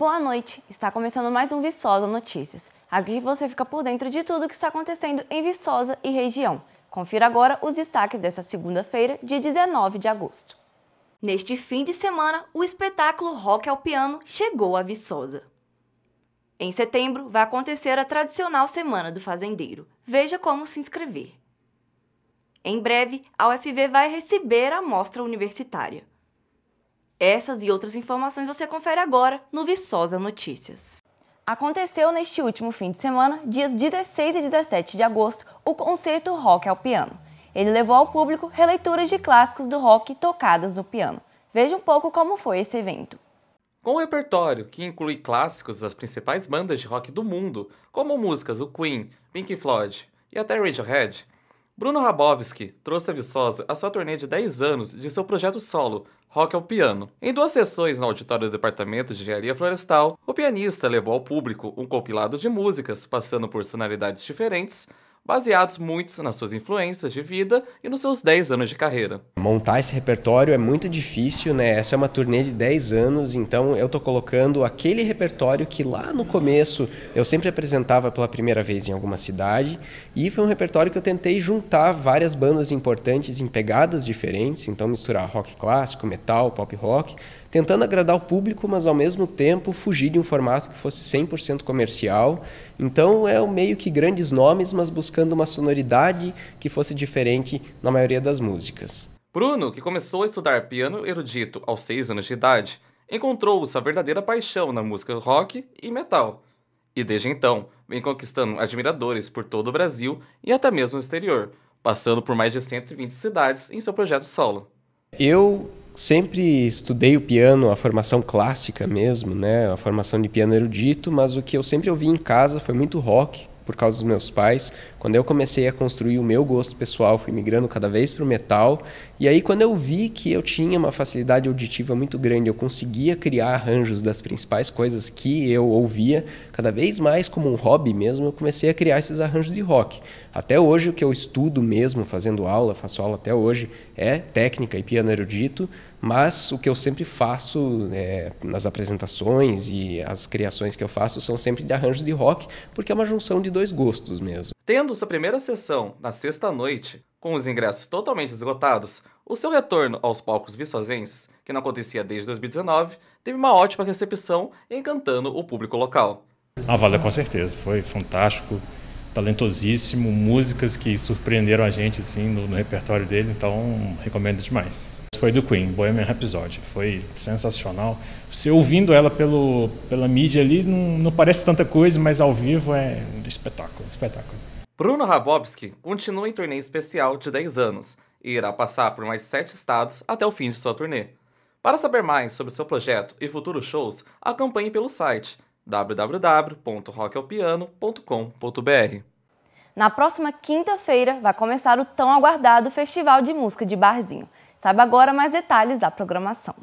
Boa noite! Está começando mais um Viçosa Notícias. Aqui você fica por dentro de tudo o que está acontecendo em Viçosa e região. Confira agora os destaques dessa segunda-feira, de 19 de agosto. Neste fim de semana, o espetáculo Rock ao Piano chegou a Viçosa. Em setembro, vai acontecer a tradicional Semana do Fazendeiro. Veja como se inscrever. Em breve, a UFV vai receber a mostra universitária. Essas e outras informações você confere agora no Viçosa Notícias. Aconteceu neste último fim de semana, dias 16 e 17 de agosto, o concerto Rock ao Piano. Ele levou ao público releituras de clássicos do rock tocadas no piano. Veja um pouco como foi esse evento. Com um repertório que inclui clássicos das principais bandas de rock do mundo, como músicas do Queen, Pink Floyd e até Radiohead, Bruno Rabowski trouxe a Viçosa a sua turnê de 10 anos de seu projeto solo, Rock ao Piano. Em duas sessões no auditório do Departamento de Engenharia Florestal, o pianista levou ao público um compilado de músicas, passando por sonoridades diferentes, baseados muitos nas suas influências de vida e nos seus 10 anos de carreira. Montar esse repertório é muito difícil, né? Essa é uma turnê de 10 anos, então eu tô colocando aquele repertório que lá no começo eu sempre apresentava pela primeira vez em alguma cidade, e foi um repertório que eu tentei juntar várias bandas importantes em pegadas diferentes, então misturar rock clássico, metal, pop rock, tentando agradar o público, mas ao mesmo tempo fugir de um formato que fosse 100% comercial. Então é meio que grandes nomes, mas buscando uma sonoridade que fosse diferente na maioria das músicas. Bruno, que começou a estudar piano erudito aos 6 anos de idade, encontrou sua verdadeira paixão na música rock e metal. E desde então, vem conquistando admiradores por todo o Brasil e até mesmo no exterior, passando por mais de 120 cidades em seu projeto solo. Eu sempre estudei o piano, a formação clássica mesmo, né? A formação de piano erudito, mas o que eu sempre ouvi em casa foi muito rock, por causa dos meus pais. Quando eu comecei a construir o meu gosto pessoal, fui migrando cada vez para o metal. E aí, quando eu vi que eu tinha uma facilidade auditiva muito grande, eu conseguia criar arranjos das principais coisas que eu ouvia, cada vez mais como um hobby mesmo, eu comecei a criar esses arranjos de rock. Até hoje, o que eu estudo mesmo, fazendo aula, faço aula até hoje, é técnica e piano erudito mas o que eu sempre faço é, nas apresentações e as criações que eu faço são sempre de arranjos de rock, porque é uma junção de dois gostos mesmo. Tendo sua primeira sessão na sexta-noite, com os ingressos totalmente esgotados, o seu retorno aos palcos viçosenses, que não acontecia desde 2019, teve uma ótima recepção, encantando o público local. Ah, valeu com certeza, foi fantástico, talentosíssimo, músicas que surpreenderam a gente assim no, no repertório dele, então recomendo demais foi do Queen, Bohemian Rhapsody. Foi sensacional. Você ouvindo ela pelo, pela mídia ali, não, não parece tanta coisa, mas ao vivo é espetáculo, espetáculo. Bruno Rabowski continua em turnê especial de 10 anos e irá passar por mais 7 estados até o fim de sua turnê. Para saber mais sobre seu projeto e futuros shows, acompanhe pelo site www.rockalpiano.com.br. Na próxima quinta-feira vai começar o tão aguardado Festival de Música de Barzinho. Saiba agora mais detalhes da programação.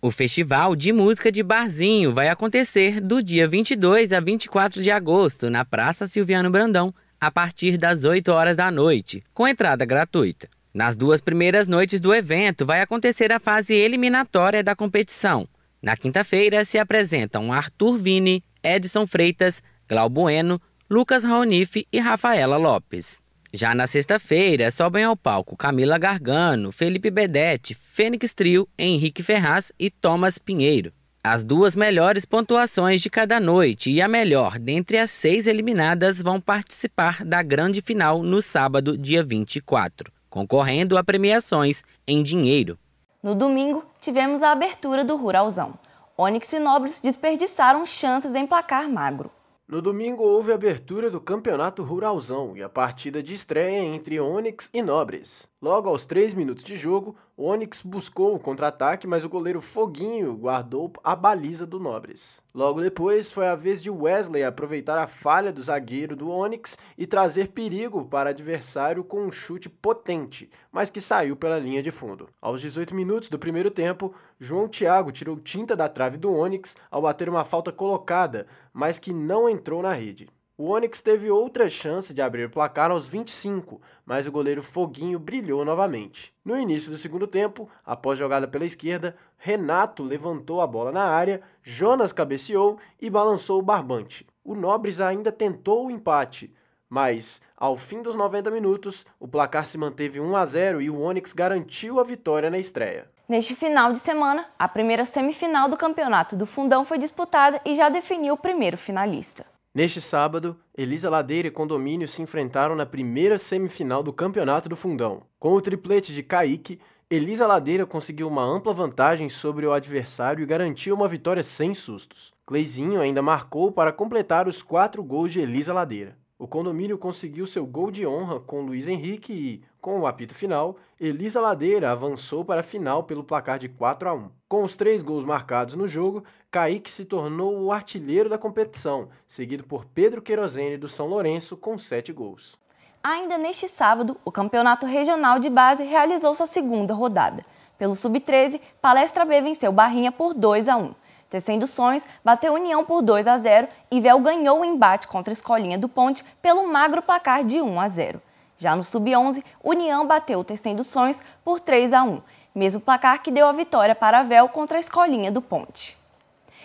O Festival de Música de Barzinho vai acontecer do dia 22 a 24 de agosto na Praça Silviano Brandão, a partir das 8 horas da noite, com entrada gratuita. Nas duas primeiras noites do evento vai acontecer a fase eliminatória da competição. Na quinta-feira se apresentam Arthur Vini, Edson Freitas, Glau Bueno, Lucas Raonife e Rafaela Lopes. Já na sexta-feira, é sobem ao palco Camila Gargano, Felipe Bedete, Fênix Trio, Henrique Ferraz e Thomas Pinheiro. As duas melhores pontuações de cada noite e a melhor dentre as seis eliminadas vão participar da grande final no sábado, dia 24, concorrendo a premiações em dinheiro. No domingo, tivemos a abertura do Ruralzão. Onix e Nobres desperdiçaram chances em placar magro. No domingo houve a abertura do Campeonato Ruralzão e a partida de estreia é entre Onix e Nobres. Logo aos 3 minutos de jogo, Onyx buscou o contra-ataque, mas o goleiro Foguinho guardou a baliza do Nobres. Logo depois, foi a vez de Wesley aproveitar a falha do zagueiro do Onyx e trazer perigo para adversário com um chute potente, mas que saiu pela linha de fundo. Aos 18 minutos do primeiro tempo, João Thiago tirou tinta da trave do Onyx ao bater uma falta colocada, mas que não entrou na rede. O Onyx teve outra chance de abrir o placar aos 25, mas o goleiro Foguinho brilhou novamente. No início do segundo tempo, após jogada pela esquerda, Renato levantou a bola na área, Jonas cabeceou e balançou o barbante. O Nobres ainda tentou o empate, mas ao fim dos 90 minutos, o placar se manteve 1 a 0 e o Onyx garantiu a vitória na estreia. Neste final de semana, a primeira semifinal do Campeonato do Fundão foi disputada e já definiu o primeiro finalista. Neste sábado, Elisa Ladeira e Condomínio se enfrentaram na primeira semifinal do Campeonato do Fundão. Com o triplete de Kaique, Elisa Ladeira conseguiu uma ampla vantagem sobre o adversário e garantiu uma vitória sem sustos. Cleizinho ainda marcou para completar os quatro gols de Elisa Ladeira o condomínio conseguiu seu gol de honra com Luiz Henrique e, com o apito final, Elisa Ladeira avançou para a final pelo placar de 4 a 1. Com os três gols marcados no jogo, Kaique se tornou o artilheiro da competição, seguido por Pedro Querosene do São Lourenço com sete gols. Ainda neste sábado, o Campeonato Regional de Base realizou sua segunda rodada. Pelo Sub-13, Palestra B venceu Barrinha por 2 a 1. Tecendo sonhos, bateu União por 2 a 0 e Véu ganhou o embate contra a Escolinha do Ponte pelo magro placar de 1 a 0. Já no Sub-11, União bateu o Tecendo Sonhos por 3 a 1, mesmo placar que deu a vitória para Véu contra a Escolinha do Ponte.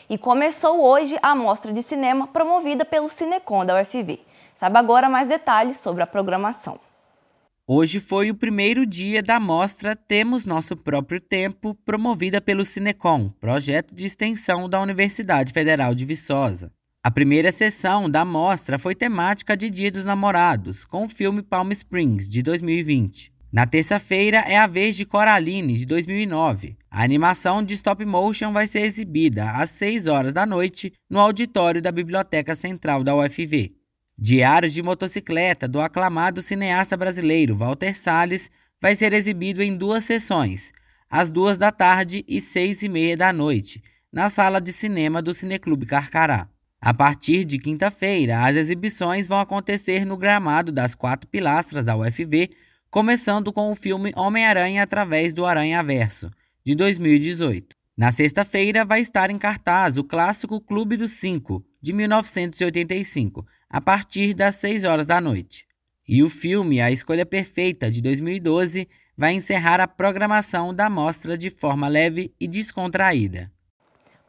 E começou hoje a mostra de cinema promovida pelo Cinecon da UFV. Saiba agora mais detalhes sobre a programação. Hoje foi o primeiro dia da mostra Temos Nosso Próprio Tempo, promovida pelo Cinecom, projeto de extensão da Universidade Federal de Viçosa. A primeira sessão da mostra foi temática de Dia dos Namorados, com o filme Palm Springs, de 2020. Na terça-feira é a vez de Coraline, de 2009. A animação de stop motion vai ser exibida às 6 horas da noite no auditório da Biblioteca Central da UFV. Diários de Motocicleta, do aclamado cineasta brasileiro Walter Salles, vai ser exibido em duas sessões, às duas da tarde e seis e meia da noite, na sala de cinema do Cineclube Carcará. A partir de quinta-feira, as exibições vão acontecer no gramado das quatro pilastras da UFV, começando com o filme Homem-Aranha através do Aranha Verso, de 2018. Na sexta-feira, vai estar em cartaz o clássico Clube dos Cinco, de 1985, a partir das 6 horas da noite. E o filme A Escolha Perfeita, de 2012, vai encerrar a programação da mostra de forma leve e descontraída.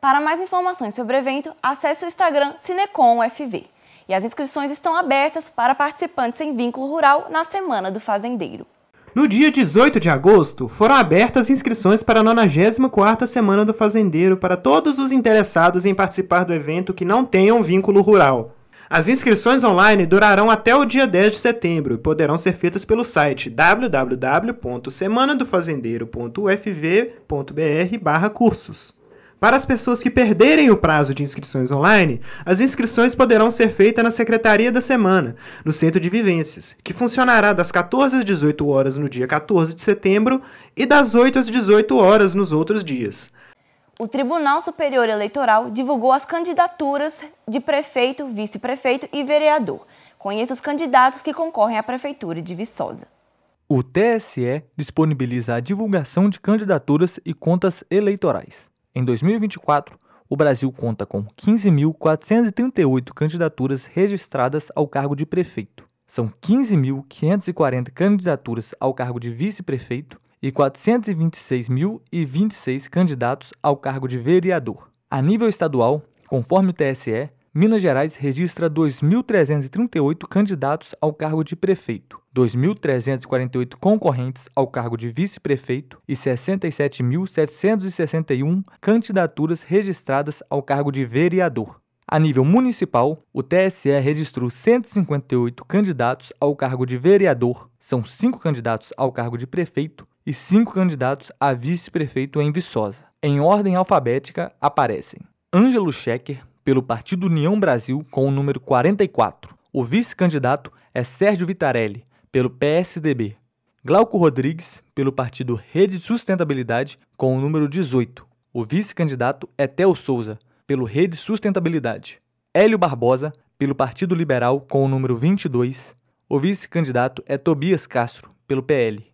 Para mais informações sobre o evento, acesse o Instagram CinecomFV. E as inscrições estão abertas para participantes em vínculo rural na Semana do Fazendeiro. No dia 18 de agosto, foram abertas inscrições para a 94ª Semana do Fazendeiro para todos os interessados em participar do evento que não tenham vínculo rural. As inscrições online durarão até o dia 10 de setembro e poderão ser feitas pelo site www.semanadofazendeiro.ufv.br/cursos. Para as pessoas que perderem o prazo de inscrições online, as inscrições poderão ser feitas na Secretaria da Semana, no Centro de Vivências, que funcionará das 14 às 18 horas no dia 14 de setembro e das 8 às 18 horas nos outros dias. O Tribunal Superior Eleitoral divulgou as candidaturas de prefeito, vice-prefeito e vereador. Conheça os candidatos que concorrem à Prefeitura de Viçosa. O TSE disponibiliza a divulgação de candidaturas e contas eleitorais. Em 2024, o Brasil conta com 15.438 candidaturas registradas ao cargo de prefeito. São 15.540 candidaturas ao cargo de vice-prefeito e 426.026 candidatos ao cargo de vereador. A nível estadual, conforme o TSE, Minas Gerais registra 2.338 candidatos ao cargo de prefeito, 2.348 concorrentes ao cargo de vice-prefeito e 67.761 candidaturas registradas ao cargo de vereador. A nível municipal, o TSE registrou 158 candidatos ao cargo de vereador, são cinco candidatos ao cargo de prefeito e cinco candidatos a vice-prefeito em Viçosa. Em ordem alfabética aparecem Ângelo Schecker, pelo Partido União Brasil com o número 44. O vice-candidato é Sérgio Vitarelli, pelo PSDB. Glauco Rodrigues, pelo partido Rede de Sustentabilidade, com o número 18. O vice-candidato é Theo Souza, pelo Rede Sustentabilidade. Hélio Barbosa, pelo Partido Liberal, com o número 22. O vice-candidato é Tobias Castro, pelo PL.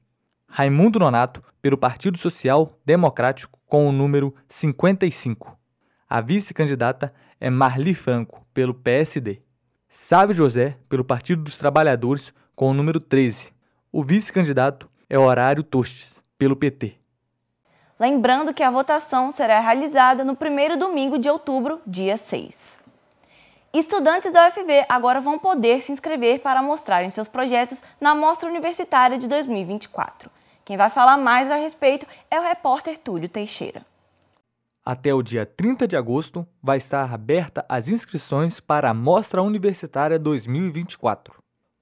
Raimundo Nonato, pelo Partido Social Democrático, com o número 55. A vice-candidata é Marli Franco, pelo PSD. Sávio José, pelo Partido dos Trabalhadores, com o número 13. O vice-candidato é Horário Tostes, pelo PT. Lembrando que a votação será realizada no primeiro domingo de outubro, dia 6. Estudantes da UFV agora vão poder se inscrever para mostrarem seus projetos na Mostra Universitária de 2024. Quem vai falar mais a respeito é o repórter Túlio Teixeira. Até o dia 30 de agosto, vai estar aberta as inscrições para a Mostra Universitária 2024.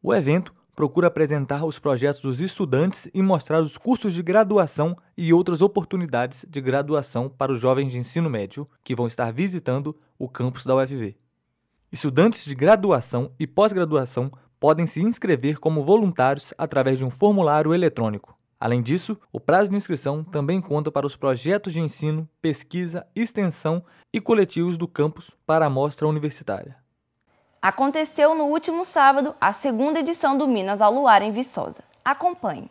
O evento procura apresentar os projetos dos estudantes e mostrar os cursos de graduação e outras oportunidades de graduação para os jovens de ensino médio que vão estar visitando o campus da UFV. Estudantes de graduação e pós-graduação podem se inscrever como voluntários através de um formulário eletrônico. Além disso, o prazo de inscrição também conta para os projetos de ensino, pesquisa, extensão e coletivos do campus para a mostra universitária. Aconteceu no último sábado a segunda edição do Minas ao Luar em Viçosa. Acompanhe.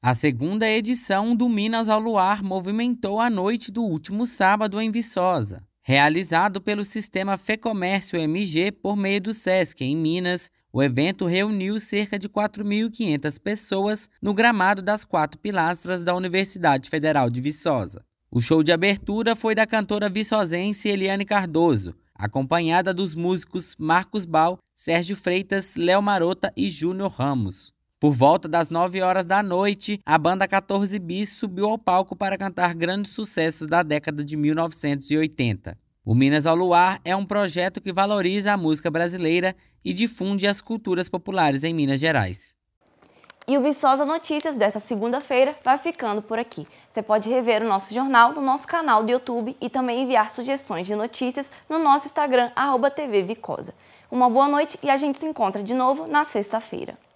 A segunda edição do Minas ao Luar movimentou a noite do último sábado em Viçosa. Realizado pelo sistema Fecomércio MG por meio do SESC em Minas, o evento reuniu cerca de 4.500 pessoas no gramado das quatro pilastras da Universidade Federal de Viçosa. O show de abertura foi da cantora viçosense Eliane Cardoso, acompanhada dos músicos Marcos Bal, Sérgio Freitas, Léo Marota e Júnior Ramos. Por volta das 9 horas da noite, a banda 14 Bis subiu ao palco para cantar grandes sucessos da década de 1980. O Minas ao Luar é um projeto que valoriza a música brasileira e difunde as culturas populares em Minas Gerais. E o Viçosa Notícias dessa segunda-feira vai ficando por aqui. Você pode rever o nosso jornal no nosso canal do YouTube e também enviar sugestões de notícias no nosso Instagram, @tvvicosa. Uma boa noite e a gente se encontra de novo na sexta-feira.